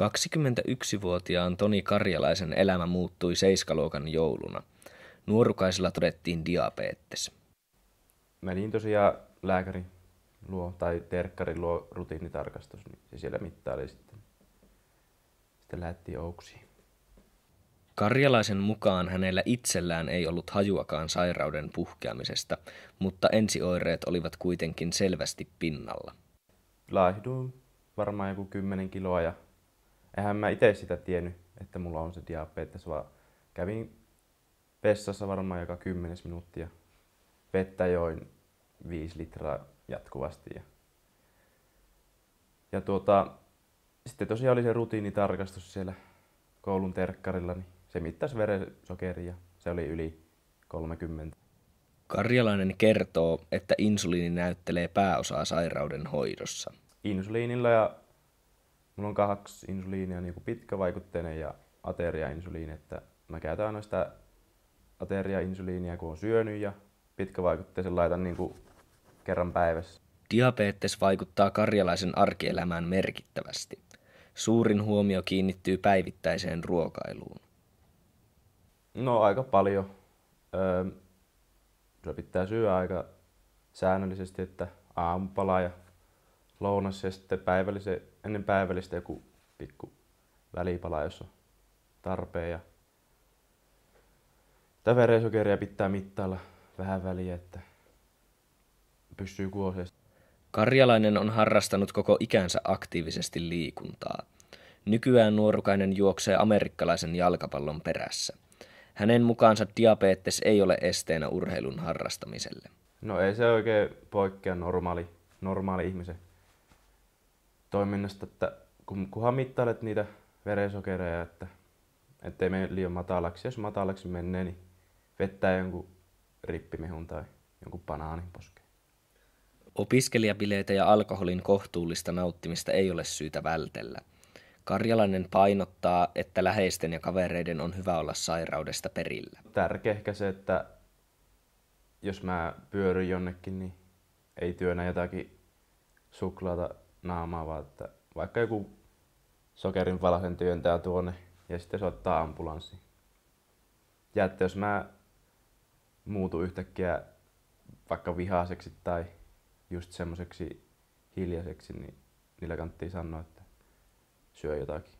21-vuotiaan Toni Karjalaisen elämä muuttui seiskaluokan jouluna. Nuorukaisella todettiin diabetes. Menin tosiaan lääkäri luo tai terkkarin luo rutiinitarkastus, niin se siellä mittaili sitten. Sitten lähti ouksiin. Karjalaisen mukaan hänellä itsellään ei ollut hajuakaan sairauden puhkeamisesta, mutta ensioireet olivat kuitenkin selvästi pinnalla. Laihduin varmaan joku 10 kiloa ja eihän mä itse sitä tiennyt, että mulla on se diabetes, vaan kävin vessassa varmaan joka kymmenes minuuttia. Vettä join viisi litraa jatkuvasti. Ja, ja tuota, sitten tosiaan oli se rutiinitarkastus siellä koulun terkkarilla, niin se mittasi verensokeria. Se oli yli 30. Karjalainen kertoo, että insuliini näyttelee pääosaa sairauden hoidossa. Insuliinilla ja mulla on kaksi insuliinia, niin kuin pitkävaikutteinen ja ateriainsuliini, että mä käytän aina sitä ateriainsuliinia, kun on syönyt ja pitkävaikutteisen laitan niin kuin kerran päivässä. Diabetes vaikuttaa karjalaisen arkielämään merkittävästi. Suurin huomio kiinnittyy päivittäiseen ruokailuun. No aika paljon. Öö, kyllä pitää syödä aika säännöllisesti, että aamupala ja lounas ja sitten päivällisen ennen päivällistä joku pikku välipala, jos on tarpeen. Ja verensokeria pitää mittailla vähän väliä, että pystyy kuoseesta. Karjalainen on harrastanut koko ikänsä aktiivisesti liikuntaa. Nykyään nuorukainen juoksee amerikkalaisen jalkapallon perässä. Hänen mukaansa diabetes ei ole esteenä urheilun harrastamiselle. No ei se oikein poikkea normaali, normaali ihmisen toiminnasta, että kun, kunhan mittailet niitä verensokereja, että ettei mene liian matalaksi. Jos matalaksi menee, niin vettää jonkun rippimehun tai jonkun banaanin poskeen. Opiskelijabileitä ja alkoholin kohtuullista nauttimista ei ole syytä vältellä. Karjalainen painottaa, että läheisten ja kavereiden on hyvä olla sairaudesta perillä. Tärkeä ehkä se, että jos mä pyöryn jonnekin, niin ei työnä jotakin suklaata naamaa, vaan että vaikka joku sokerin palasen työntää tuonne niin- ja sitten soittaa ambulanssi. Ja että jos mä muutu yhtäkkiä vaikka vihaaseksi tai just semmoiseksi hiljaiseksi, niin niillä kannattaa sanoa, että syö jotakin.